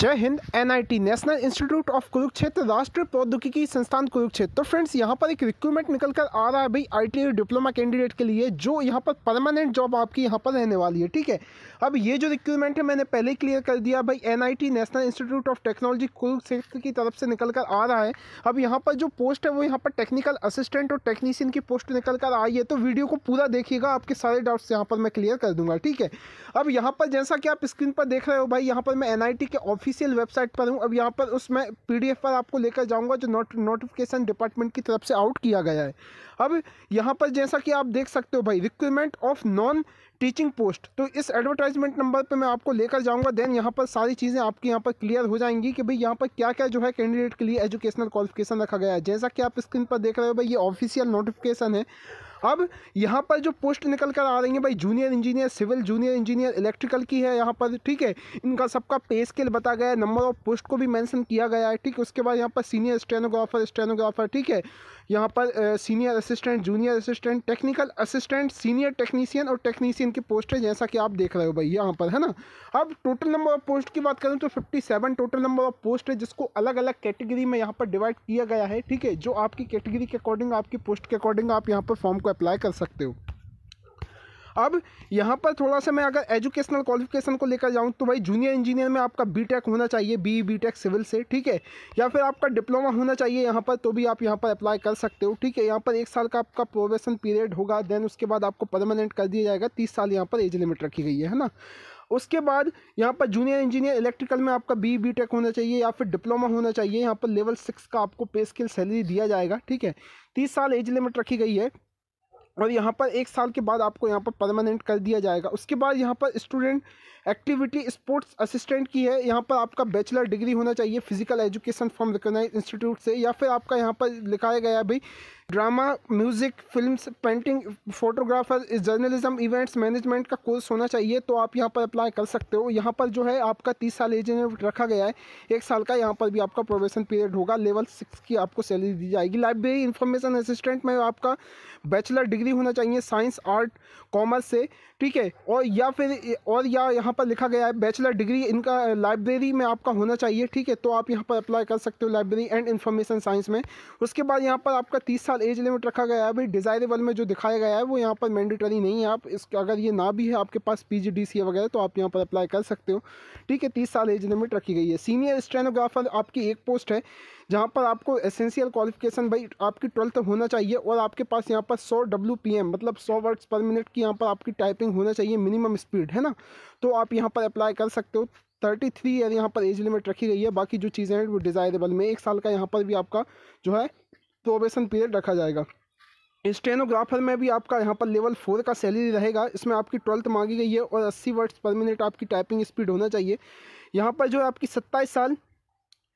जय हिंद NIT national institute of Kurukshetra राष्ट्रीय प्रौद्योगिकी संस्थान कुरुक्षेत्र तो फ्रेंड्स यहाँ पर एक रिक्रूटमेंट निकल कर आ रहा है भाई आईटीआई डिप्लोमा कैंडिडेट के लिए जो यहाँ पर परमानेंट जॉब आपकी यहाँ पर रहने वाली है ठीक है अब ये जो रिक्रूटमेंट है मैंने पहले क्लियर कर दिया भाई N national institute of technology Kurukshetra की तरफ से निकल कर आ रहा है अब यहाँ पर जो पोस्ट है वो यहाँ पर टेक्निकल असिस्टेंट और टेक्नीशियन की पोस्ट निकल कर आई है तो वीडियो को पूरा देखिएगा आपके सारे डाउट्स यहाँ पर मैं क्लियर कर दूंगा ठीक है अब यहाँ पर जैसा कि आप स्क्रीन पर देख रहे हो भाई यहाँ पर मैं एन के ऑफिशियल वेबसाइट पर हूँ अब यहाँ पर उस मैं पी पर आपको लेकर जाऊँगा जो नोट नोटिफिकेशन डिपार्टमेंट की तरफ से आउट किया गया है अब यहाँ पर जैसा कि आप देख सकते हो भाई requirement of non teaching post तो इस एडवर्टाइजमेंट नंबर पे मैं आपको लेकर जाऊंगा देन यहाँ पर सारी चीज़ें आपकी यहाँ पर क्लियर हो जाएंगी कि भाई यहाँ पर क्या क्या जो है कैंडिडेट के लिए एजुकेशनल क्वालिफिकेशन रखा गया है जैसा कि आप स्क्रीन पर देख रहे हो भाई ये ऑफिशियल नोटिफिकेशन है अब यहाँ पर जो पोस्ट निकल कर आ रही है भाई junior engineer civil junior engineer electrical की है यहाँ पर ठीक है इनका सबका पे स्केल बता गया है नंबर ऑफ पोस्ट को भी मैंसन किया गया है ठीक है उसके बाद यहाँ पर सीनियर स्टेनोग्राफर स्टेनोग्राफर ठीक है यहाँ पर senior assistant junior assistant technical assistant senior technician और टेक्नीशियन की पोस्ट है जैसा कि आप देख रहे हो भाई यहाँ पर है ना अब टोटल नंबर ऑफ पोस्ट की बात करें तो 57 टोटल नंबर ऑफ पोस्ट है जिसको अलग अलग कैटेगरी में यहाँ पर डिवाइड किया गया है ठीक है जो आपकी कैटेगरी के अकॉर्डिंग आपकी पोस्ट के अकॉर्डिंग आप यहाँ पर फॉर्म कर अप्लाई कर सकते हो अब यहाँ पर थोड़ा सा मैं अगर एजुकेशनल क्वालिफिकेशन को लेकर जाऊँ तो भाई जूनियर इंजीनियर में आपका बीटेक होना चाहिए बी बीटेक सिविल से ठीक है या फिर आपका डिप्लोमा होना चाहिए यहाँ पर तो भी आप यहाँ पर अप्लाई कर सकते हो ठीक है यहाँ पर एक साल का आपका प्रोवेशन पीरियड होगा देन उसके बाद आपको परमानेंट कर दिया जाएगा तीस साल यहाँ पर एज लिमिट रखी गई है, है ना उसके बाद यहाँ पर जूनियर इंजीनियर इलेक्ट्रिकल में आपका बी बी टेक होना चाहिए या फिर डिप्लोमा होना चाहिए यहाँ पर लेवल सिक्स का आपको पे स्किल सैलरी दिया जाएगा ठीक है तीस साल एज लिमिट रखी गई है और यहाँ पर एक साल के बाद आपको यहाँ पर परमानेंट कर दिया जाएगा उसके बाद यहाँ पर स्टूडेंट एक्टिविटी स्पोर्ट्स असिस्टेंट की है यहाँ पर आपका बैचलर डिग्री होना चाहिए physical education from recognise institute से या फिर आपका यहाँ पर लिखाया गया भाई drama music films painting photographer इस जर्नलिज्म इवेंट्स मैनेजमेंट का कोर्स होना चाहिए तो आप यहाँ पर अप्लाई कर सकते हो यहाँ पर जो है आपका तीस साल एज रखा गया है एक साल का यहाँ पर भी आपका प्रोबेशन पीरियड होगा लेवल सिक्स की आपको सैलरी दी जाएगी लाइब्रेरी इन्फॉर्मेशन असिस्टेंट में आपका बैचलर डिग्री होना चाहिए साइंस आर्ट कॉमर्स से ठीक है और या फिर और या यहाँ पर लिखा गया है बैचलर डिग्री इनका लाइब्रेरी में आपका होना चाहिए ठीक है तो आप यहाँ पर अप्लाई कर सकते हो लाइब्रेरी एंड इन्फॉर्मेशन साइंस में उसके बाद यहाँ पर आपका तीस साल एज लिमिट रखा गया है अभी डिज़ायरेबल में जो दिखाया गया है वो यहाँ पर मैंडेटरी नहीं है आप इस अगर ये ना भी है आपके पास पी वगैरह तो आप यहाँ पर अप्लाई कर सकते हो ठीक है तीस साल एज लिमिट रखी गई है सीनियर स्टेनोग्राफर आपकी एक पोस्ट है जहाँ पर आपको एसेंशियल क्वालिफिकेशन भाई आपकी ट्वेल्थ होना चाहिए और आपके पास यहाँ पर सौ डब्ल्यू पी एम मतलब सौ वर्ड्स पर मिनट की यहाँ पर आपकी टाइपिंग होना चाहिए मिनिमम स्पीड है ना तो आप यहाँ पर अप्लाई कर सकते हो थर्टी थ्री ईयर यहाँ पर एज लिमिट रखी गई है बाकी जो चीज़ें हैं वो डिज़ायरेबल में एक साल का यहाँ पर भी आपका जो है प्रोबेशन तो पीरियड रखा जाएगा स्टेनोग्राफर में भी आपका यहाँ पर लेवल फोर का सैलरी रहेगा इसमें आपकी ट्वेल्थ मांगी गई है और अस्सी वर्ड्स पर मिनट आपकी टाइपिंग स्पीड होना चाहिए यहाँ पर जो है आपकी सत्ताईस साल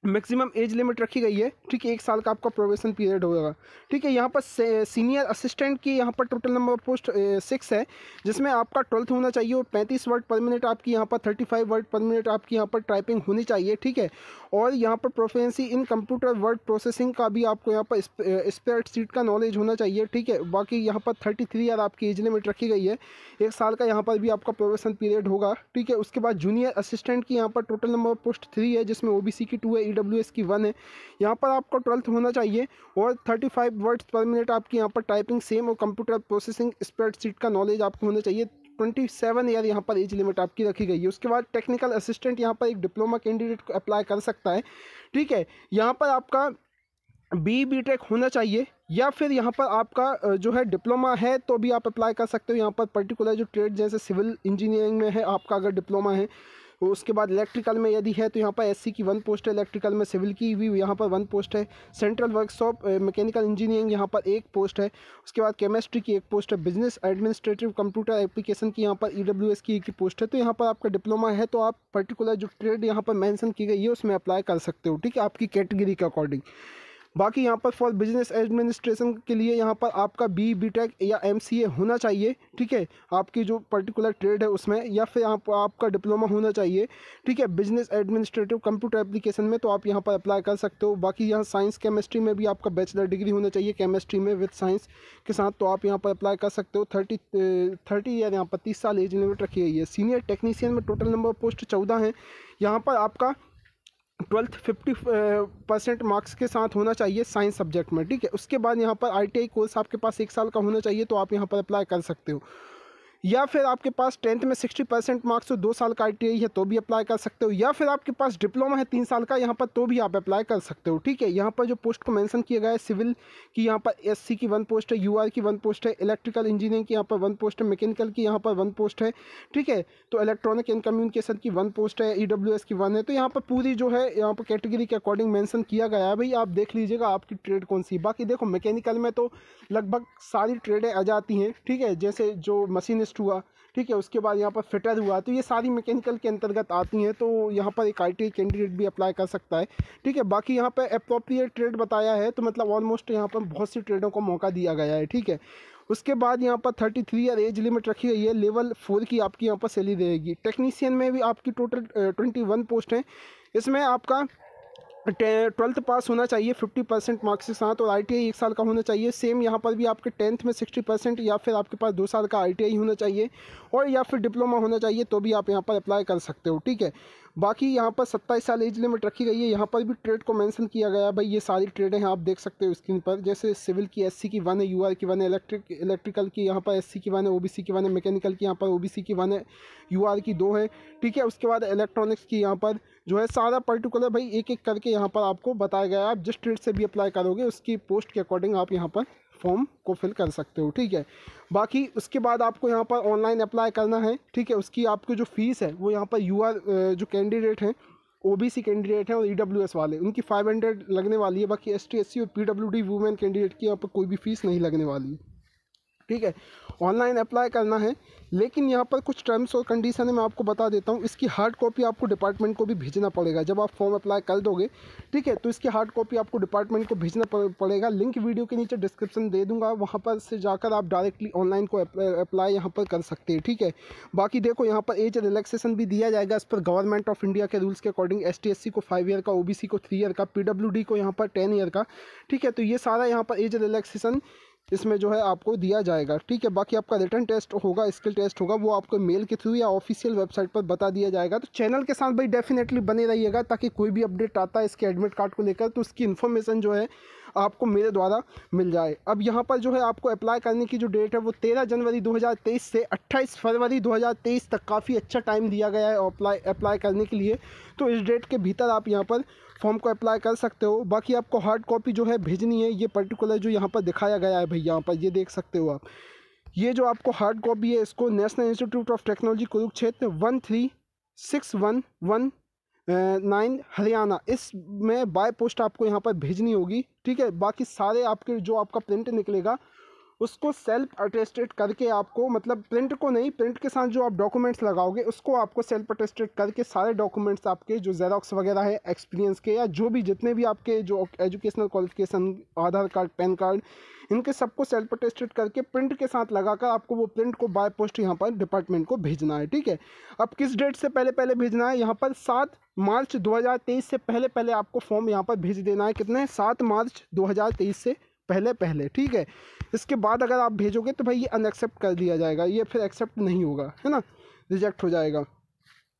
मैक्सिमम एज लिमिट रखी गई है ठीक है एक साल का आपका प्रोवेशन पीरियड होगा ठीक है यहाँ पर सीनियर असिस्टेंट की यहाँ पर टोटल नंबर पोस्ट सिक्स है जिसमें आपका ट्वेल्थ होना चाहिए और पैंतीस वर्ड पर मिनट आपकी यहाँ पर thirty five word per minute आपकी यहाँ पर टाइपिंग होनी चाहिए ठीक है और यहाँ पर proficiency in computer word processing का भी आपको यहाँ पर स्पेड सीट का नॉलेज होना चाहिए ठीक है बाकी यहाँ पर थर्टी थ्री ईयर आपकी एज लिमिट रखी गई है एक साल का यहाँ पर भी आपका प्रोवेशन पीरियड होगा ठीक है उसके बाद जूनियर असिस्टेंट की यहाँ पर टोटल नंबर पोस्ट थ्री है जिसमें ओ की टू है डब्ल्यू एस की वन है यहाँ पर आपका ट्वेल्थ होना चाहिए और thirty five words per minute आपकी यहाँ पर टाइपिंग सेम और कंप्यूटर प्रोसेसिंग स्प्रेडशीट का नॉलेज आपको होना चाहिए ट्वेंटी सेवन ईयर यहाँ पर एज लिमिट आपकी रखी गई है उसके बाद टेक्निकल असिस्टेंट यहाँ पर एक डिप्लोमा कैंडिडेट को अप्लाई कर सकता है ठीक है यहाँ पर आपका बी बी टेक होना चाहिए या फिर यहाँ पर आपका जो है डिप्लोमा है तो भी आप अप्लाई कर सकते हो यहाँ पर पर्टिकुलर जो ट्रेड जैसे सिविल इंजीनियरिंग में है आपका अगर डिप्लोमा है उसके बाद इलेक्ट्रिकल में यदि है तो यहाँ पर एससी की वन पोस्ट है इलेक्ट्रिकल में सिविल की भी यहाँ पर वन पोस्ट है सेंट्रल वर्कशॉप मैकेनिकल इंजीनियरिंग यहाँ पर एक पोस्ट है उसके बाद केमिस्ट्री की एक पोस्ट है बिजनेस एडमिनिस्ट्रेटिव कंप्यूटर एप्लीकेशन की यहाँ पर ई e की एक पोस्ट है तो यहाँ पर आपका डिप्लोमा है तो आप पर्टिकुलर जो ट्रेड यहाँ पर मैंसन की गई है उसमें अप्लाई कर सकते हो ठीक है आपकी कैटेगरी के अकॉर्डिंग बाकी यहाँ पर फॉर बिजनेस एडमिनिस्ट्रेशन के लिए यहाँ पर आपका बी बी टेक या एम सी ए होना चाहिए ठीक है आपकी जो पर्टिकुलर ट्रेड है उसमें या फिर आप, आपका डिप्लोमा होना चाहिए ठीक है बिजनेस एडमिनिस्ट्रेटिव कंप्यूटर एप्लीकेशन में तो आप यहाँ पर अप्लाई कर सकते हो बाकी यहाँ साइंस केमिस्ट्री में भी आपका बैचलर डिग्री होना चाहिए केमिस्ट्री में विथ साइंस के साथ तो आप यहाँ पर अप्लाई कर सकते हो थर्टी थर्टी या यहाँ पर तीस साल एज लिमिट रखी गई है सीनियर टेक्नीसियन में टोटल नंबर पोस्ट चौदह हैं यहाँ पर आपका ट्वेल्थ फिफ्टी परसेंट मार्क्स के साथ होना चाहिए साइंस सब्जेक्ट में ठीक है उसके बाद यहाँ पर आईटीआई कोर्स आपके पास एक साल का होना चाहिए तो आप यहाँ पर अप्लाई कर सकते हो या फिर आपके पास टेंथ में सिक्सटी परसेंट मार्क्स हो दो साल का आई है तो भी अप्लाई कर सकते हो या फिर आपके पास डिप्लोमा है तीन साल का यहाँ पर तो भी आप अप्लाई कर सकते हो ठीक है यहाँ पर जो पोस्ट को मैंसन किया गया है सिविल की यहाँ पर सी की वन पोस्ट है आर की वन पोस्ट है इलेक्ट्रिकल इंजीनियरिंग की यहाँ पर वन पोस्ट है मैकेनिकल की यहाँ पर वन पोस्ट है ठीक है तो इलेक्ट्रॉनिक एंड कम्युनिकेशन की वन पोस्ट है ई e की वन है तो यहाँ पर पूरी जो है यहाँ पर कैटेगरी के अकॉर्डिंग मैंसन किया गया है भाई आप देख लीजिएगा आपकी ट्रेड कौन सी बाकी देखो मैकेनिकल में तो लगभग सारी ट्रेडें आ जाती हैं ठीक है जैसे जो मशीन टेस्ट हुआ ठीक है उसके बाद यहाँ पर फिटर हुआ तो ये सारी मैकेनिकल के अंतर्गत आती हैं तो यहाँ पर एक आई कैंडिडेट भी अप्लाई कर सकता है ठीक है बाकी यहाँ पर अप्रोप्रिएट ट्रेड बताया है तो मतलब ऑलमोस्ट यहाँ पर बहुत सी ट्रेडों को मौका दिया गया है ठीक है उसके बाद यहाँ पर thirty three year age limit रखी गई है लेवल फोर की आपकी यहाँ पर सैली रहेगी टेक्नीशियन में भी आपकी टोटल ट्वेंटी वन पोस्ट हैं इसमें आपका ट्वेल्थ पास होना चाहिए 50 परसेंट मार्क्स के साथ और आई एक साल का होना चाहिए सेम यहाँ पर भी आपके टेंथ में 60 परसेंट या फिर आपके पास दो साल का आई होना चाहिए और या फिर डिप्लोमा होना चाहिए तो भी आप यहाँ पर अप्लाई कर सकते हो ठीक है बाकी यहाँ पर सत्ताईस साल एज लिमिट रखी गई है यहाँ पर भी ट्रेड को मेंशन किया गया भाई ये सारी ट्रेडें हैं आप देख सकते हो स्क्रीन पर जैसे सिविल की एससी की वन है यूआर की वन है इलेक्ट्रिक इलेक्ट्रिकल की यहाँ पर एससी की वन है ओबीसी की वन है मैकेनिकल की यहाँ पर ओबीसी की वन है यू की दो है ठीक है उसके बाद इलेक्ट्रॉनिक्स की यहाँ पर जो है सारा पर्टिकुलर भाई एक एक करके यहाँ पर आपको बताया गया है आप जिस ट्रेड से भी अप्लाई करोगे उसकी पोस्ट के अकॉर्डिंग आप यहाँ पर फॉर्म को फिल कर सकते हो ठीक है बाकी उसके बाद आपको यहाँ पर ऑनलाइन अप्लाई करना है ठीक है उसकी आपको जो फ़ीस है वो यहाँ पर यू जो कैंडिडेट हैं ओबीसी कैंडिडेट हैं और ईडब्ल्यूएस e वाले उनकी 500 लगने वाली है बाकी एसटी एससी और पीडब्ल्यूडी वुमेन कैंडिडेट की यहाँ पर कोई भी फीस नहीं लगने वाली है ठीक है ऑनलाइन अप्लाई करना है लेकिन यहाँ पर कुछ टर्म्स और कंडीशन है मैं आपको बता देता हूँ इसकी हार्ड कॉपी आपको डिपार्टमेंट को भी भेजना पड़ेगा जब आप फॉर्म अप्लाई कर दोगे ठीक है तो इसकी हार्ड कॉपी आपको डिपार्टमेंट को भेजना पड़ेगा लिंक वीडियो के नीचे डिस्क्रिप्शन दे दूँगा वहाँ पर से जाकर आप डायरेक्टली ऑनलाइन को अप्लाई यहाँ पर कर सकते हैं ठीक है बाकी देखो यहाँ पर एज रिलैक्सेशन भी दिया जाएगा इस पर गवर्नमेंट ऑफ इंडिया के रूल्स के अकॉर्डिंग एस को फाइव ईयर का ओ को थ्री ईयर का पी को यहाँ पर टेन ईयर का ठीक है तो ये सारा यहाँ पर एज रिलैक्सेशन इसमें जो है आपको दिया जाएगा ठीक है बाकी आपका रिटर्न टेस्ट होगा स्किल टेस्ट होगा वो आपको मेल के थ्रू या ऑफिशियल वेबसाइट पर बता दिया जाएगा तो चैनल के साथ भाई डेफिनेटली बने रहिएगा ताकि कोई भी अपडेट आता है इसके एडमिट कार्ड को लेकर तो उसकी इन्फॉर्मेशन जो है आपको मेरे द्वारा मिल जाए अब यहाँ पर जो है आपको अप्लाई करने की जो डेट है वो तेरह जनवरी दो से अट्ठाईस फरवरी दो तक काफ़ी अच्छा टाइम दिया गया है अप्लाई अप्लाई करने के लिए तो इस डेट के भीतर आप यहाँ पर फॉर्म को अप्लाई कर सकते हो बाकी आपको हार्ड कॉपी जो है भेजनी है ये पर्टिकुलर जो यहाँ पर दिखाया गया है भैया यहाँ पर ये देख सकते हो आप ये जो आपको हार्ड कॉपी है इसको national institute of technology Kurukshetra one three six one one nine Haryana इस में बाय पोस्ट आपको यहाँ पर भेजनी होगी ठीक है बाकी सारे आपके जो आपका प्रिंट निकलेगा उसको सेल्फ अटेस्टेड करके आपको मतलब प्रिंट को नहीं प्रिंट के साथ जो आप डॉक्यूमेंट्स लगाओगे उसको आपको सेल्फ अटेस्टेड करके सारे डॉक्यूमेंट्स आपके जो जेरोक्स वगैरह है एक्सपीरियंस के या जो भी जितने भी आपके जो educational qualification Aadhaar card PAN card इनके सबको सेल्फ अटेस्टेड करके प्रिंट के साथ लगाकर आपको वो प्रिंट को बाय पोस्ट यहाँ पर डिपार्टमेंट को भेजना है ठीक है अब किस डेट से पहले पहले भेजना है यहाँ पर सात मार्च दो से पहले पहले आपको फॉर्म यहाँ पर भेज देना है कितने सात मार्च दो से पहले पहले ठीक है इसके बाद अगर आप भेजोगे तो भाई ये अनएक्सेप्ट कर दिया जाएगा ये फिर एक्सेप्ट नहीं होगा है ना रिजेक्ट हो जाएगा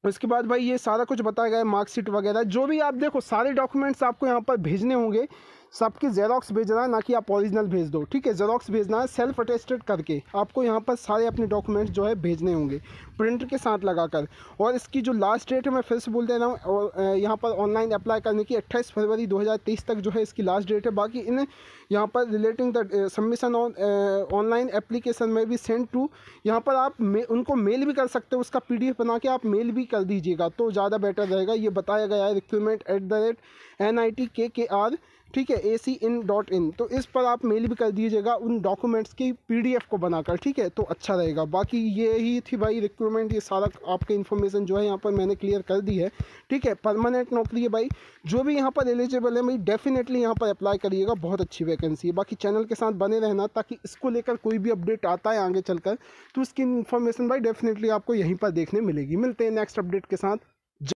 उसके बाद भाई ये सारा कुछ बताया गया मार्कशीट वगैरह जो भी आप देखो सारे डॉक्यूमेंट्स आपको यहाँ पर भेजने होंगे सबकी जेरोक्स भेजना है ना कि आप ओरिजिनल भेज दो ठीक है जेरोक्स भेजना है सेल्फ अटेस्टेड करके आपको यहाँ पर सारे अपने डॉक्यूमेंट्स जो है भेजने होंगे प्रिंटर के साथ लगाकर और इसकी जो लास्ट डेट है मैं फिर से बोल दे रहा हूँ और यहाँ पर ऑनलाइन अप्लाई करने की अट्ठाईस फरवरी 2023 तक जो है इसकी लास्ट डेट है बाकी इन यहाँ पर relating the submission online application में भी सेंड टू यहाँ पर आप मे, उनको मेल भी कर सकते हो उसका पी बना के आप मेल भी कर दीजिएगा तो ज़्यादा बेटर रहेगा ये बताया गया है recruitment at the rate N I T K K are ठीक है ए सी इन डॉट इन तो इस पर आप मेल भी कर दीजिएगा उन डॉक्यूमेंट्स की पीडीएफ को बनाकर ठीक है तो अच्छा रहेगा बाकी ये ही थी भाई रिक्रूटमेंट ये सारा आपके इन्फॉर्मेशन जो है यहाँ पर मैंने क्लियर कर दी है ठीक है परमानेंट नौकरी है भाई जो भी यहाँ पर एलिजिबल है भाई डेफिनेटली यहाँ पर अप्लाई करिएगा बहुत अच्छी वैकेंसी है बाकी चैनल के साथ बने रहना ताकि इसको लेकर कोई भी अपडेट आता है आगे चलकर तो उसकी इन्फॉर्मेशन भाई डेफिनेटली आपको यहीं पर देखने मिलेगी मिलते हैं नेक्स्ट अपडेट के साथ